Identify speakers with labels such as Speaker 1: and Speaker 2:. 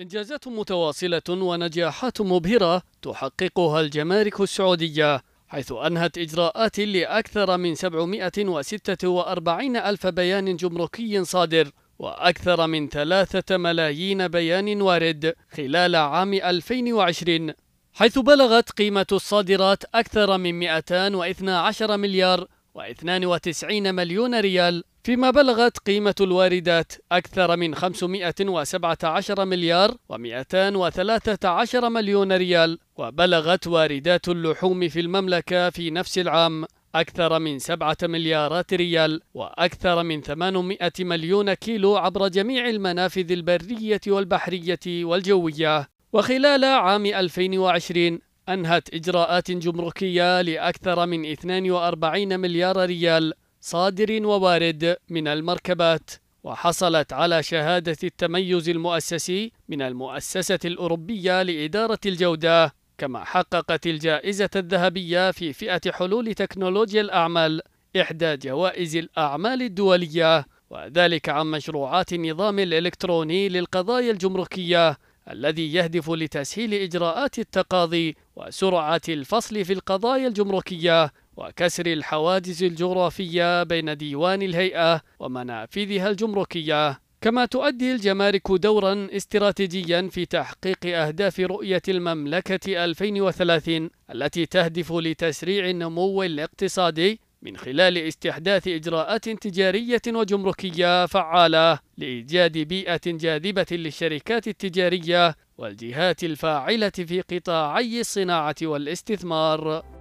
Speaker 1: إنجازات متواصلة ونجاحات مبهرة تحققها الجمارك السعودية حيث أنهت إجراءات لأكثر من 746 ألف بيان جمركي صادر وأكثر من 3 ملايين بيان وارد خلال عام 2020 حيث بلغت قيمة الصادرات أكثر من 212 مليار و92 مليون ريال فيما بلغت قيمة الواردات أكثر من 517 مليار و213 مليون ريال وبلغت واردات اللحوم في المملكة في نفس العام أكثر من 7 مليارات ريال وأكثر من 800 مليون كيلو عبر جميع المنافذ البرية والبحرية والجوية وخلال عام 2020 أنهت إجراءات جمركية لأكثر من 42 مليار ريال صادر ووارد من المركبات وحصلت على شهادة التميز المؤسسي من المؤسسة الأوروبية لإدارة الجودة كما حققت الجائزة الذهبية في فئة حلول تكنولوجيا الأعمال إحدى جوائز الأعمال الدولية وذلك عن مشروعات النظام الإلكتروني للقضايا الجمركية الذي يهدف لتسهيل إجراءات التقاضي وسرعة الفصل في القضايا الجمركية وكسر الحواجز الجغرافية بين ديوان الهيئة ومنافذها الجمركية كما تؤدي الجمارك دورا استراتيجيا في تحقيق أهداف رؤية المملكة 2030 التي تهدف لتسريع النمو الاقتصادي من خلال استحداث إجراءات تجارية وجمركية فعالة لإيجاد بيئة جاذبة للشركات التجارية والجهات الفاعلة في قطاعي الصناعة والاستثمار